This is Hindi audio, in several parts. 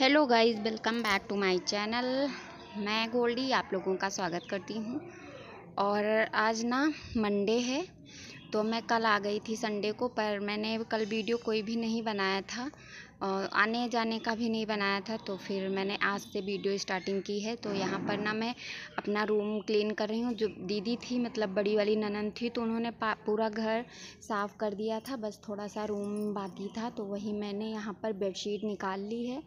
hello guys welcome back to my channel मैं गोल्डी आप लोगों का स्वागत करती हूँ और आज ना मंडे है तो मैं कल आ गई थी संडे को पर मैंने कल वीडियो कोई भी नहीं बनाया था और आने जाने का भी नहीं बनाया था तो फिर मैंने आज से वीडियो स्टार्टिंग की है तो यहाँ पर ना मैं अपना रूम क्लीन कर रही हूँ जो दीदी थी मतलब बड़ी वाली ननन थी तो उन्होंने पूरा घर साफ़ कर दिया था बस थोड़ा सा रूम बाकी था तो वही मैंने यहाँ पर बेडशीट निकाल ली है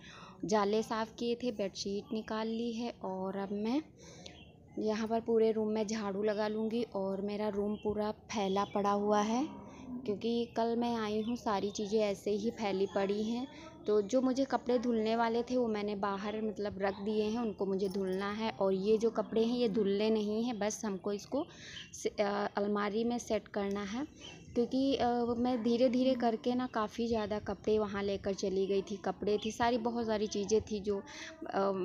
जाले साफ़ किए थे बेडशीट निकाल ली है और अब मैं यहाँ पर पूरे रूम में झाड़ू लगा लूँगी और मेरा रूम पूरा फैला पड़ा हुआ है क्योंकि कल मैं आई हूँ सारी चीज़ें ऐसे ही फैली पड़ी हैं तो जो मुझे कपड़े धुलने वाले थे वो मैंने बाहर मतलब रख दिए हैं उनको मुझे धुलना है और ये जो कपड़े हैं ये धुलने नहीं हैं बस हमको इसको अलमारी में सेट करना है क्योंकि मैं धीरे धीरे करके ना काफ़ी ज़्यादा कपड़े वहाँ लेकर चली गई थी कपड़े थी सारी बहुत सारी चीज़ें थी जो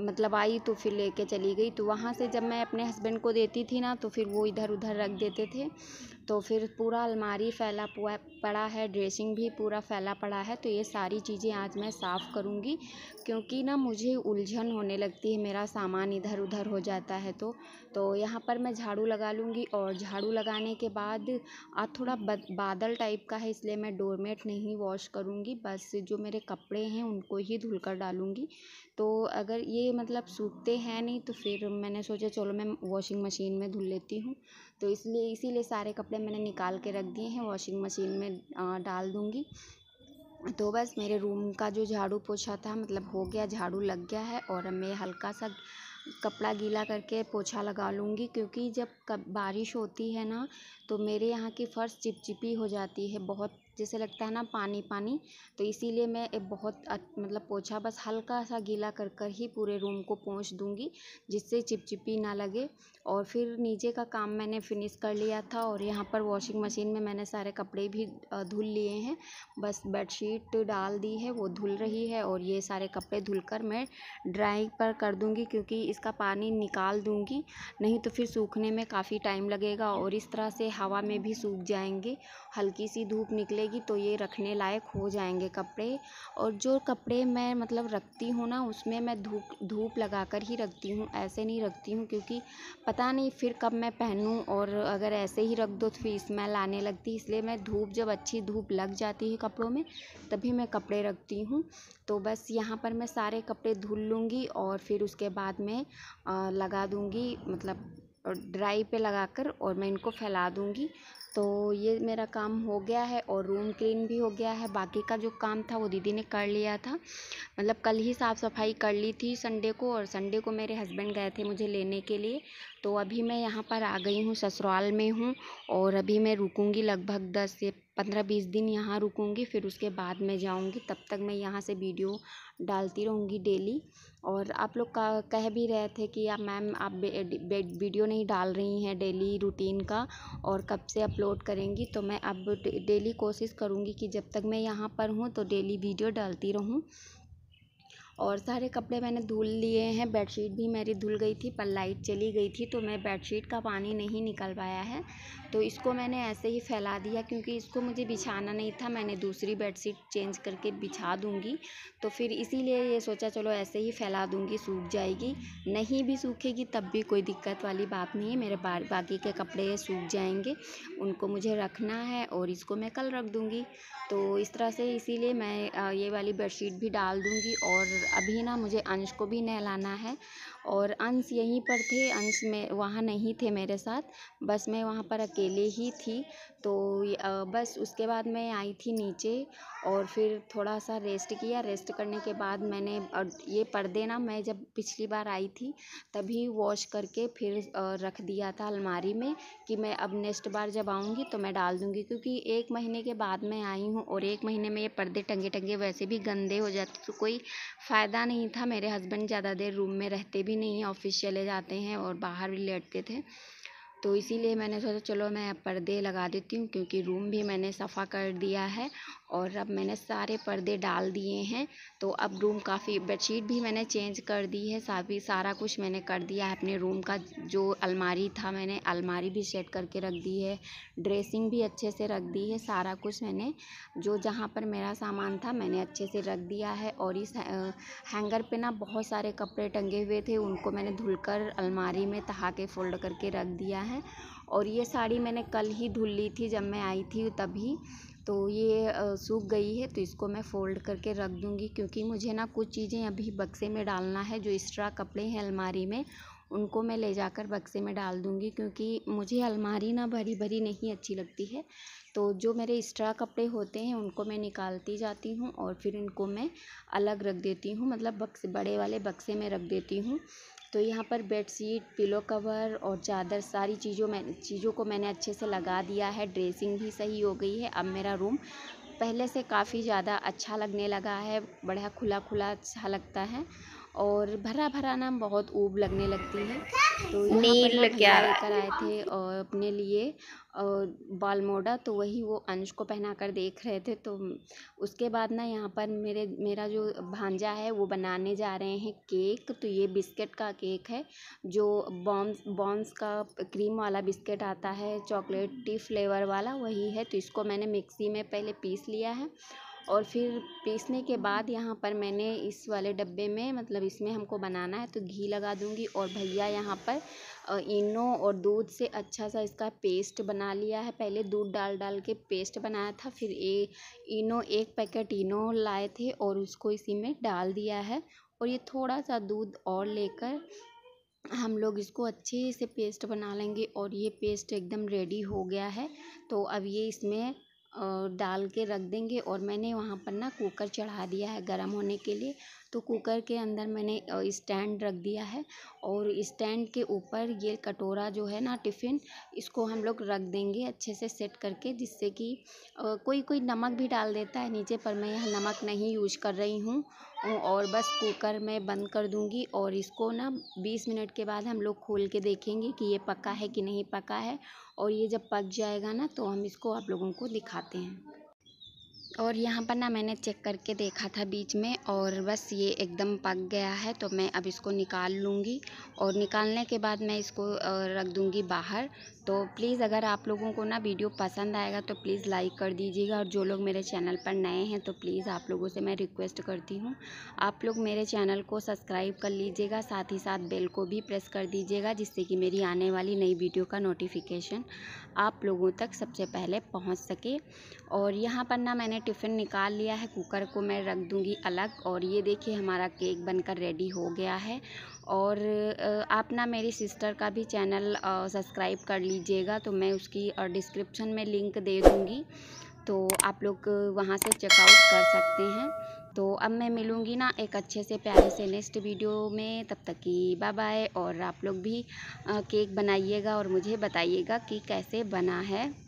मतलब आई तो फिर लेके चली गई तो वहाँ से जब मैं अपने हस्बैंड को देती थी ना तो फिर वो इधर उधर रख देते थे तो फिर पूरा अलमारी फैला पड़ा है ड्रेसिंग भी पूरा फैला पड़ा है तो ये सारी चीज़ें आज मैं साफ़ करूँगी क्योंकि ना मुझे उलझन होने लगती है मेरा सामान इधर उधर हो जाता है तो तो यहाँ पर मैं झाड़ू लगा लूँगी और झाड़ू लगाने के बाद आज थोड़ा बद बादल टाइप का है इसलिए मैं डोरमेट नहीं वॉश करूँगी बस जो मेरे कपड़े हैं उनको ही धुल कर डालूँगी तो अगर ये मतलब सूखते हैं नहीं तो फिर मैंने सोचा चलो मैं वॉशिंग मशीन में धुल लेती हूँ तो इसलिए इसीलिए सारे कपड़े मैंने निकाल के रख दिए हैं वॉशिंग मशीन में डाल दूँगी तो बस मेरे रूम का जो झाड़ू पोछा था मतलब हो गया झाड़ू लग गया है और मैं हल्का सा कपड़ा गीला करके पोछा लगा लूँगी क्योंकि जब बारिश होती है ना तो मेरे यहाँ की फर्श चिपचिपी हो जाती है बहुत जैसे लगता है ना पानी पानी तो इसीलिए मैं बहुत मतलब पोछा बस हल्का सा गीला कर कर ही पूरे रूम को पोंछ दूँगी जिससे चिपचिपी ना लगे और फिर नीचे का काम मैंने फिनिश कर लिया था और यहाँ पर वॉशिंग मशीन में मैंने सारे कपड़े भी धुल लिए हैं बस बेडशीट डाल दी है वो धुल रही है और ये सारे कपड़े कर मैं ड्राइंग पर कर दूँगी क्योंकि इसका पानी निकाल दूँगी नहीं तो फिर सूखने में काफ़ी टाइम लगेगा और इस तरह से हवा में भी सूख जाएंगे हल्की सी धूप निकले जाएगी तो ये रखने लायक हो जाएंगे कपड़े और जो कपड़े मैं मतलब रखती हूँ ना उसमें मैं धूप धूप लगा कर ही रखती हूँ ऐसे नहीं रखती हूँ क्योंकि पता नहीं फिर कब मैं पहनूँ और अगर ऐसे ही रख दो तो फिर स्मेल आने लगती इसलिए मैं धूप जब अच्छी धूप लग जाती है कपड़ों में तभी मैं कपड़े रखती हूँ तो बस यहाँ पर मैं सारे कपड़े धुल लूँगी और फिर उसके बाद में लगा दूँगी मतलब ड्राई पे लगा कर और मैं इनको फैला दूँगी तो ये मेरा काम हो गया है और रूम क्लीन भी हो गया है बाकी का जो काम था वो दीदी ने कर लिया था मतलब कल ही साफ़ सफाई कर ली थी संडे को और संडे को मेरे हस्बैंड गए थे मुझे लेने के लिए तो अभी मैं यहाँ पर आ गई हूँ ससुराल में हूँ और अभी मैं रुकूँगी लगभग दस से पंद्रह बीस दिन यहाँ रुकूँगी फिर उसके बाद मैं जाऊँगी तब तक मैं यहाँ से वीडियो डालती रहूँगी डेली और आप लोग का कह भी रहे थे कि आप मैम आप वीडियो नहीं डाल रही हैं डेली रूटीन का और कब से अपलोड करेंगी तो मैं अब डेली कोशिश करूँगी कि जब तक मैं यहाँ पर हूँ तो डेली वीडियो डालती रहूँ और सारे कपड़े मैंने धुल लिए हैं बेडशीट भी मेरी धुल गई थी पर लाइट चली गई थी तो मैं बेडशीट का पानी नहीं निकल पाया है तो इसको मैंने ऐसे ही फैला दिया क्योंकि इसको मुझे बिछाना नहीं था मैंने दूसरी बेडशीट चेंज करके बिछा दूंगी तो फिर इसीलिए ये सोचा चलो ऐसे ही फैला दूँगी सूख जाएगी नहीं भी सूखेगी तब भी कोई दिक्कत वाली बात नहीं है मेरे बाकी के कपड़े सूख जाएंगे उनको मुझे रखना है और इसको मैं कल रख दूँगी तो इस तरह से इसीलिए मैं ये वाली बेडशीट भी डाल दूँगी और अभी ना मुझे अंश को भी नहलाना है और अंश यहीं पर थे अंश में वहाँ नहीं थे मेरे साथ बस मैं वहाँ पर अकेले ही थी तो बस उसके बाद मैं आई थी नीचे और फिर थोड़ा सा रेस्ट किया रेस्ट करने के बाद मैंने ये पर्दे ना मैं जब पिछली बार आई थी तभी वॉश करके फिर रख दिया था अलमारी में कि मैं अब नेक्स्ट बार जब आऊँगी तो मैं डाल दूँगी क्योंकि एक महीने के बाद मैं आई हूँ और एक महीने में ये पर्दे टंगे टंगे वैसे भी गंदे हो जाते तो कोई फ़ायदा नहीं था मेरे हस्बैंड ज़्यादा देर रूम में रहते भी भी नहीं ऑफिस चले जाते हैं और बाहर भी लेटते थे तो इसीलिए मैंने सोचा चलो मैं पर्दे लगा देती हूँ क्योंकि रूम भी मैंने सफ़ा कर दिया है और अब मैंने सारे पर्दे डाल दिए हैं तो अब रूम काफ़ी बेडशीट भी मैंने चेंज कर दी है सभी सारा कुछ मैंने कर दिया है अपने रूम का जो अलमारी था मैंने अलमारी भी सेट करके रख दी है ड्रेसिंग भी अच्छे से रख दी है सारा कुछ मैंने जो जहाँ पर मेरा सामान था मैंने अच्छे से रख दिया है और इस हैंगर पर ना बहुत सारे कपड़े टंगे हुए थे उनको मैंने धुल अलमारी में तहा के फोल्ड करके रख दिया है है और ये साड़ी मैंने कल ही धुल ली थी जब मैं आई थी तभी तो ये सूख गई है तो इसको मैं फ़ोल्ड करके रख दूँगी क्योंकि मुझे ना कुछ चीज़ें अभी बक्से में डालना है जो एक्स्ट्रा कपड़े हैं अलमारी में उनको मैं ले जाकर बक्से में डाल दूँगी क्योंकि मुझे अलमारी ना भरी भरी नहीं अच्छी लगती है तो जो मेरे एक्स्ट्रा कपड़े होते हैं उनको मैं निकालती जाती हूँ और फिर उनको मैं अलग रख देती हूँ मतलब बक्से बड़े वाले बक्से में रख देती हूँ तो यहाँ पर बेडशीट पिलो कवर और चादर सारी चीज़ों में चीज़ों को मैंने अच्छे से लगा दिया है ड्रेसिंग भी सही हो गई है अब मेरा रूम पहले से काफ़ी ज़्यादा अच्छा लगने लगा है बढ़िया खुला खुला अच्छा लगता है और भरा भरा ना बहुत ऊब लगने लगती है तो नील क्या लेकर आए थे और अपने लिए और बाल मोड़ा तो वही वो अंश को पहना कर देख रहे थे तो उसके बाद ना यहाँ पर मेरे मेरा जो भांजा है वो बनाने जा रहे हैं केक तो ये बिस्किट का केक है जो बॉम्स बॉम्स का क्रीम वाला बिस्किट आता है चॉकलेटी फ्लेवर वाला वही है तो इसको मैंने मिक्सी में पहले पीस लिया है और फिर पीसने के बाद यहाँ पर मैंने इस वाले डब्बे में मतलब इसमें हमको बनाना है तो घी लगा दूँगी और भैया यहाँ पर इनो और दूध से अच्छा सा इसका पेस्ट बना लिया है पहले दूध डाल डाल के पेस्ट बनाया था फिर ए इनो एक पैकेट इनो लाए थे और उसको इसी में डाल दिया है और ये थोड़ा सा दूध और लेकर हम लोग इसको अच्छे से पेस्ट बना लेंगे और ये पेस्ट एकदम रेडी हो गया है तो अब ये इसमें और डाल के रख देंगे और मैंने वहाँ पर ना कुकर चढ़ा दिया है गर्म होने के लिए तो कुकर के अंदर मैंने स्टैंड रख दिया है और स्टैंड के ऊपर ये कटोरा जो है ना टिफ़िन इसको हम लोग रख देंगे अच्छे से सेट करके जिससे कि कोई कोई नमक भी डाल देता है नीचे पर मैं यहाँ नमक नहीं यूज कर रही हूँ और बस कुकर मैं बंद कर दूँगी और इसको ना बीस मिनट के बाद हम लोग खोल के देखेंगे कि ये पका है कि नहीं पका है और ये जब पक जाएगा ना तो हम इसको आप लोगों को दिखाते हैं और यहाँ पर ना मैंने चेक करके देखा था बीच में और बस ये एकदम पक गया है तो मैं अब इसको निकाल लूँगी और निकालने के बाद मैं इसको रख दूँगी बाहर तो प्लीज़ अगर आप लोगों को ना वीडियो पसंद आएगा तो प्लीज़ लाइक कर दीजिएगा और जो लोग मेरे चैनल पर नए हैं तो प्लीज़ आप लोगों से मैं रिक्वेस्ट करती हूँ आप लोग मेरे चैनल को सब्सक्राइब कर लीजिएगा साथ ही साथ बेल को भी प्रेस कर दीजिएगा जिससे कि मेरी आने वाली नई वीडियो का नोटिफिकेशन आप लोगों तक सबसे पहले पहुँच सके और यहाँ पर ना मैंने टिफ़िन निकाल लिया है कुकर को मैं रख दूँगी अलग और ये देखिए हमारा केक बनकर रेडी हो गया है और आप ना मेरी सिस्टर का भी चैनल सब्सक्राइब कर लीजिएगा तो मैं उसकी डिस्क्रिप्शन में लिंक दे दूँगी तो आप लोग वहाँ से चेकआउट कर सकते हैं तो अब मैं मिलूँगी ना एक अच्छे से प्यारे से नेक्स्ट वीडियो में तब तक की बाय बाय और आप लोग भी केक बनाइएगा और मुझे बताइएगा कि कैसे बना है